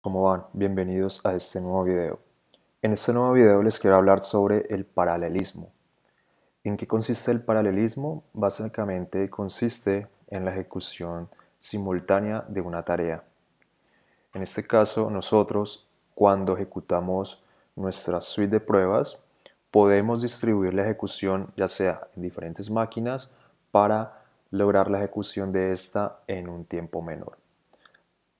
¿Cómo van? Bienvenidos a este nuevo video. En este nuevo video les quiero hablar sobre el paralelismo. ¿En qué consiste el paralelismo? Básicamente consiste en la ejecución simultánea de una tarea. En este caso, nosotros, cuando ejecutamos nuestra suite de pruebas, podemos distribuir la ejecución ya sea en diferentes máquinas para lograr la ejecución de esta en un tiempo menor.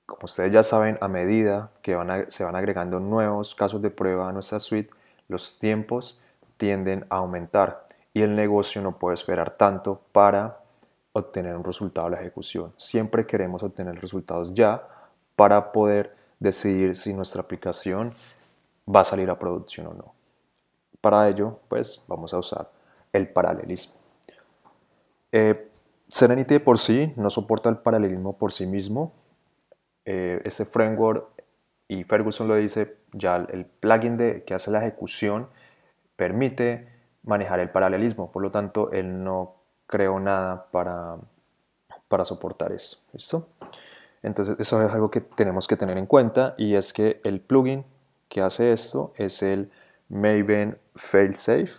Como ustedes ya saben, a medida que se van agregando nuevos casos de prueba a nuestra suite, los tiempos tienden a aumentar y el negocio no puede esperar tanto para obtener un resultado de la ejecución. Siempre queremos obtener resultados ya para poder decidir si nuestra aplicación va a salir a producción o no. Para ello, pues vamos a usar el paralelismo. Eh, Serenity por sí no soporta el paralelismo por sí mismo, este framework, y Ferguson lo dice, ya el plugin de, que hace la ejecución permite manejar el paralelismo, por lo tanto él no creó nada para, para soportar eso. ¿Listo? Entonces eso es algo que tenemos que tener en cuenta y es que el plugin que hace esto es el Maven Failsafe,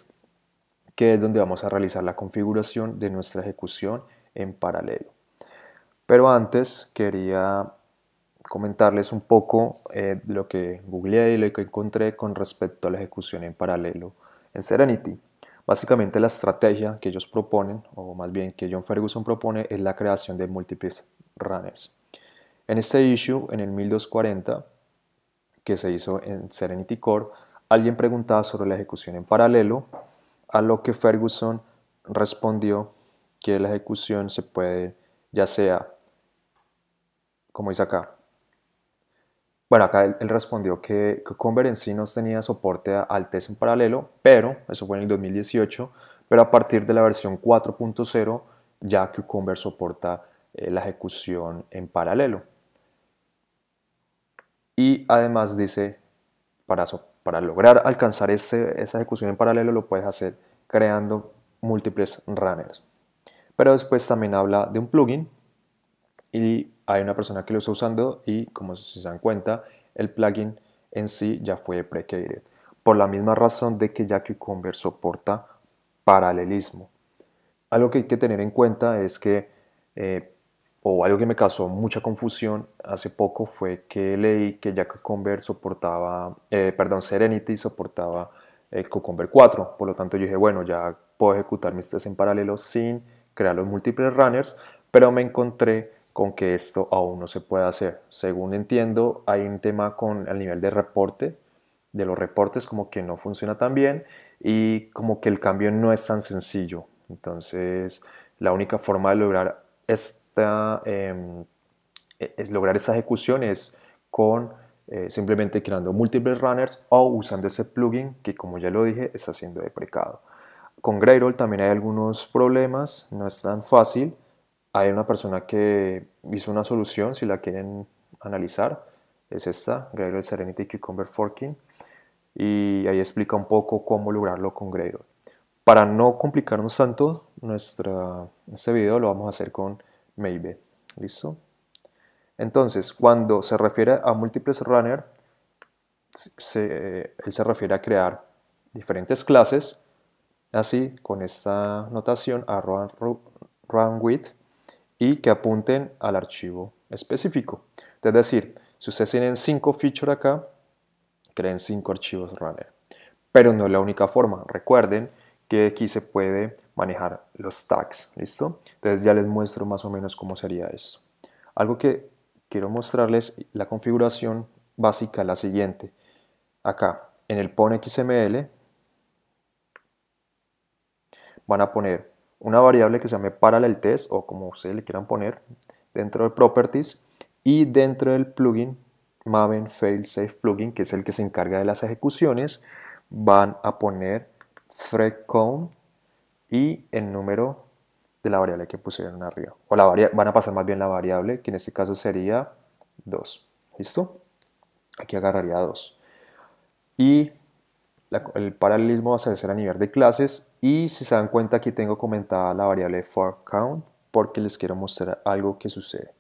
que es donde vamos a realizar la configuración de nuestra ejecución en paralelo. Pero antes quería comentarles un poco eh, lo que googleé y lo que encontré con respecto a la ejecución en paralelo en Serenity. Básicamente la estrategia que ellos proponen, o más bien que John Ferguson propone, es la creación de múltiples runners. En este issue, en el 1240, que se hizo en Serenity Core, alguien preguntaba sobre la ejecución en paralelo, a lo que Ferguson respondió que la ejecución se puede, ya sea, como dice acá, bueno, acá él, respondió que, Cucumber en sí no tenía soporte al test en paralelo, pero, eso fue en el 2018, pero a partir de la versión 4.0 ya Cucumber soporta eh, la ejecución en paralelo. Y además dice, para, para lograr alcanzar esa ejecución en paralelo lo puedes hacer creando múltiples runners. Pero después también habla de un plugin y hay una persona que lo está usando y como se dan cuenta, el plugin en sí ya fue deprecated. Por la misma razón de que ya soporta paralelismo. Algo que hay que tener en cuenta es que, eh, o algo que me causó mucha confusión hace poco fue que leí que ya Cucumber soportaba, eh, perdón, Serenity soportaba eh, 4. Por lo tanto, yo dije, bueno, ya puedo ejecutar mis tests en paralelo sin crear los múltiples runners, pero me encontré con que esto aún no se puede hacer. Según entiendo, hay un tema con el nivel de reporte, de los reportes como que no funciona tan bien y como que el cambio no es tan sencillo. Entonces, la única forma de lograr esta, em, e, es lograr esa ejecución es con eh, simplemente creando múltiples runners o usando ese plugin que como ya lo dije está siendo deprecado. Con Gradle también hay algunos problemas, no es tan fácil hay una persona que hizo una solución, si la quieren analizar, es esta, Gradle Serenity Cucumber Forking, y ahí explica un poco cómo lograrlo con Gradle. Para no complicarnos tanto, nuestra, este video lo vamos a hacer con Maybe, ¿listo? Entonces, cuando se refiere a múltiples runner, él se refiere a crear diferentes clases, así con esta notación a run, Width run y que apunten al archivo específico. Es decir, si ustedes tienen cinco features acá, creen cinco archivos runner. Pero no es la única forma. Recuerden que aquí se puede manejar los tags, ¿listo? Entonces ya les muestro más o menos cómo sería esto. Algo que quiero mostrarles, la configuración básica la siguiente. Acá, en el pone XML, van a poner una variable que se llame parallel test o como ustedes le quieran poner dentro de properties y dentro del plugin Maven safe plugin que es el que se encarga de las ejecuciones van a poner count y el número de la variable que pusieron arriba o la van a pasar más bien la variable que en este caso sería 2 listo aquí agarraría 2 y el paralelismo va a ser a nivel de clases y si se dan cuenta aquí tengo comentada la variable for count porque les quiero mostrar algo que sucede.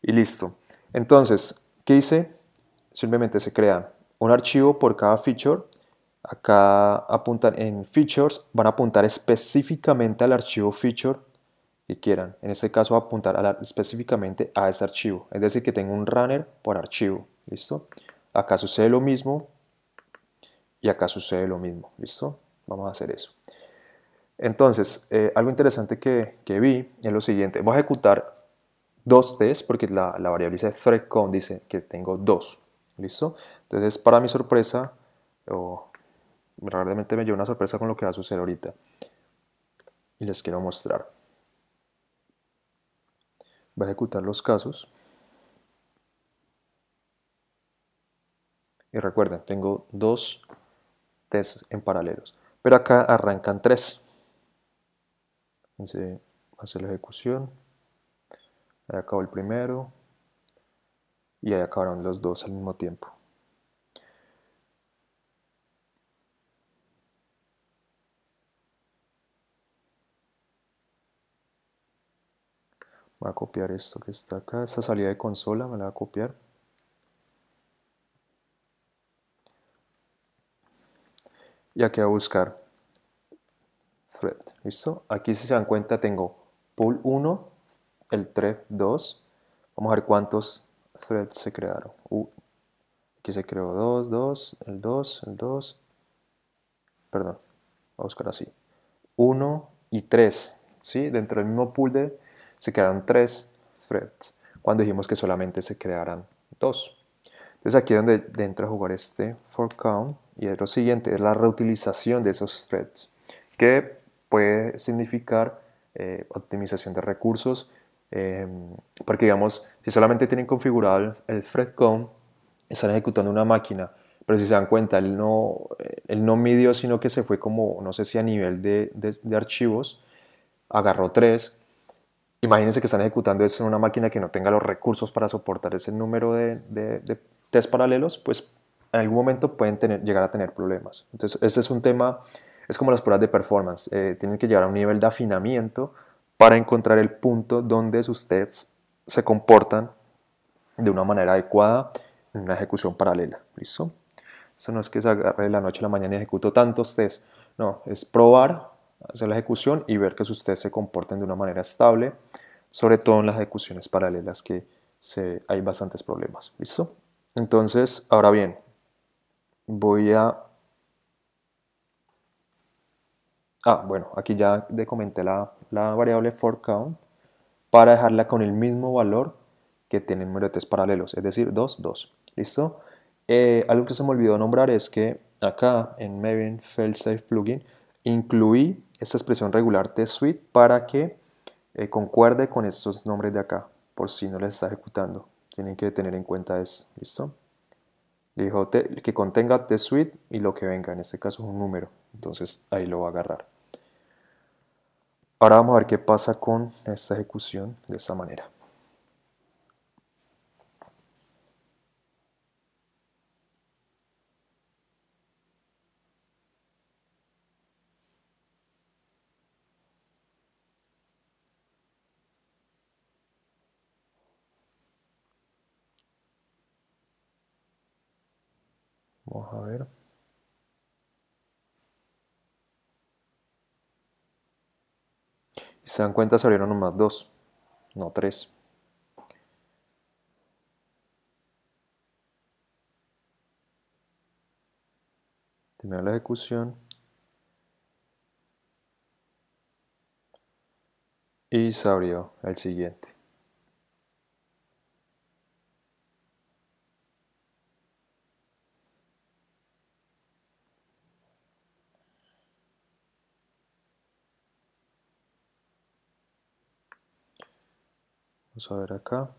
Y listo. Entonces, ¿qué hice? Simplemente se crea un archivo por cada feature. Acá apuntan en features, van a apuntar específicamente al archivo feature que quieran. En este caso apuntar a específicamente a ese archivo. Es decir, que tengo un runner por archivo. ¿Listo? Acá sucede lo mismo. Y acá sucede lo mismo, ¿listo? Vamos a hacer eso. Entonces, eh, algo interesante que, vi es lo siguiente. Voy a ejecutar dos test porque la, variable dice threadcount, dice que tengo dos, ¿listo? Entonces, para mi sorpresa, o realmente me llevo una sorpresa con lo que va a suceder ahorita. Y les quiero mostrar. Voy a ejecutar los casos. Y recuerden, tengo dos test en paralelos. Pero acá arrancan tres. hace la ejecución. Ahí acabó el primero. Y ahí acabaron los dos al mismo tiempo. Voy a copiar esto que está acá. Esta salida de consola me la voy a copiar. y aquí voy a buscar thread. ¿Listo? Aquí si se dan cuenta tengo pool 1, el thread 2. Vamos a ver cuántos threads se crearon. Uh, aquí se creó 2, 2, el 2, el 2. Perdón, voy a buscar así. 1 y 3. ¿sí? Dentro del mismo pool de, se crearon 3 threads. Cuando dijimos que solamente se crearan 2. Entonces aquí es donde entra a jugar este for count y es lo siguiente, es la reutilización de esos threads, que puede significar eh, optimización de recursos, em, porque digamos, si solamente tienen configurado el, thread con están ejecutando una máquina, pero si se dan cuenta, él no, eh, él no midió, sino que se fue como, no sé si a nivel de, archivos, agarró tres. Imagínense que están ejecutando eso en una máquina que no tenga los recursos para soportar ese número de, de test paralelos, pues en algún momento pueden tener, llegar a tener problemas. Entonces, ese es un tema, es como las pruebas de performance, eh, tienen que llegar a un nivel de afinamiento para encontrar el punto donde sus tests se comportan de una manera adecuada en una ejecución paralela. ¿Listo? Eso no es que se la noche a la mañana y ejecuto tantos tests. No, es probar, hacer la ejecución y ver que sus tests se comporten de una manera estable, sobre todo en las ejecuciones paralelas que se, hay bastantes problemas. ¿Listo? Entonces, ahora bien, voy a... Ah, bueno, aquí ya comenté la, la variable for count para dejarla con el mismo valor que tiene el número de test paralelos, es decir, 2, 2. ¿Listo? Eh, algo que se me olvidó nombrar es que acá en Maven Failsafe Plugin incluí esta expresión regular test suite para que eh, concuerde con estos nombres de acá, por si no les está ejecutando. Tienen que tener en cuenta eso. ¿Listo? Le dijo que contenga T suite y lo que venga. En este caso es un número. Entonces ahí lo va a agarrar. Ahora vamos a ver qué pasa con esta ejecución de esta manera. a ver. se dan cuenta, se abrieron nomás dos, no tres. terminó la ejecución. Y se abrió el siguiente. Vamos a ver acá.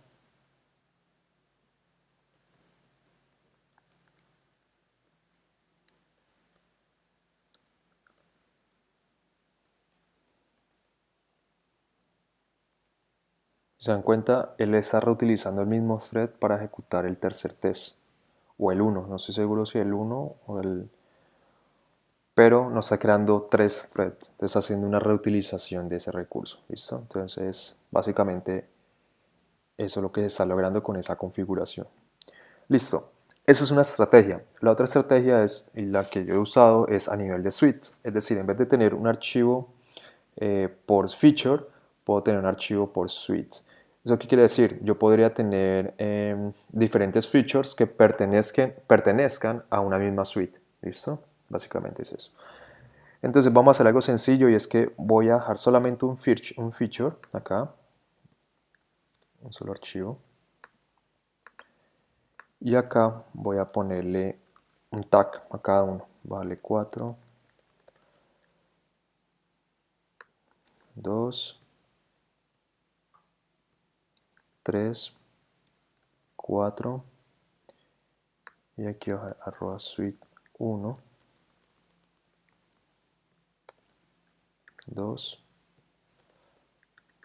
se dan cuenta, él está reutilizando el mismo thread para ejecutar el tercer test. O el 1, no estoy seguro si el 1 o el... Pero nos está creando tres threads, entonces haciendo una reutilización de ese recurso, ¿listo? Entonces, básicamente eso es lo que se está logrando con esa configuración. Listo. Esa es una estrategia. La otra estrategia es la que yo he usado es a nivel de suite. Es decir, en vez de tener un archivo eh, por feature, puedo tener un archivo por suite. ¿Eso qué quiere decir? Yo podría tener em, diferentes features que pertenezcan, a una misma suite. ¿Listo? Básicamente es eso. Entonces vamos a hacer algo sencillo y es que voy a dejar solamente un feature, un feature acá un solo archivo. Y acá voy a ponerle un tag a cada uno. Vale 4, 2, 3, 4. Y aquí arroba suite 1, 2,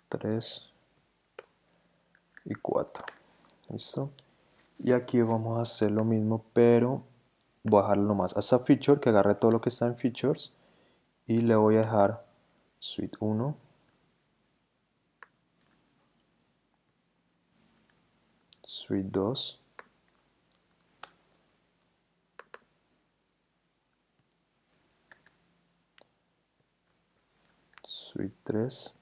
3, y 4 listo y aquí vamos a hacer lo mismo pero bajarlo más hasta feature que agarre todo lo que está en features y le voy a dejar suite 1 suite 2 suite 3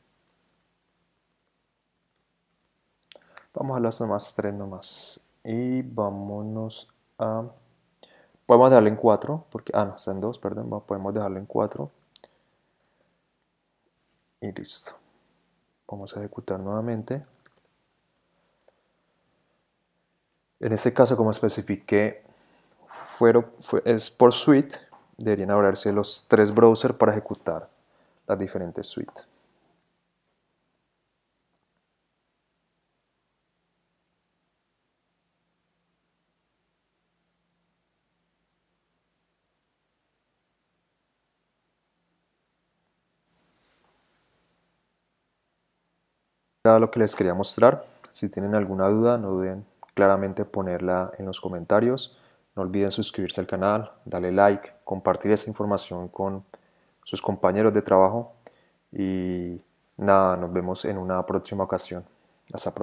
Vamos a las demás tres nomás. Y vámonos a... Podemos dejarlo en cuatro porque... Ah, no, está en dos, perdón. Podemos dejarlo en cuatro Y listo. Vamos a ejecutar nuevamente. En este caso, como especifiqué, es por suite. Deberían abrirse los tres browsers para ejecutar las diferentes suites. lo que les quería mostrar. Si tienen alguna duda, no duden claramente ponerla en los comentarios. No olviden suscribirse al canal, darle like, compartir esa información con sus compañeros de trabajo y nada, nos vemos en una próxima ocasión. Hasta pronto.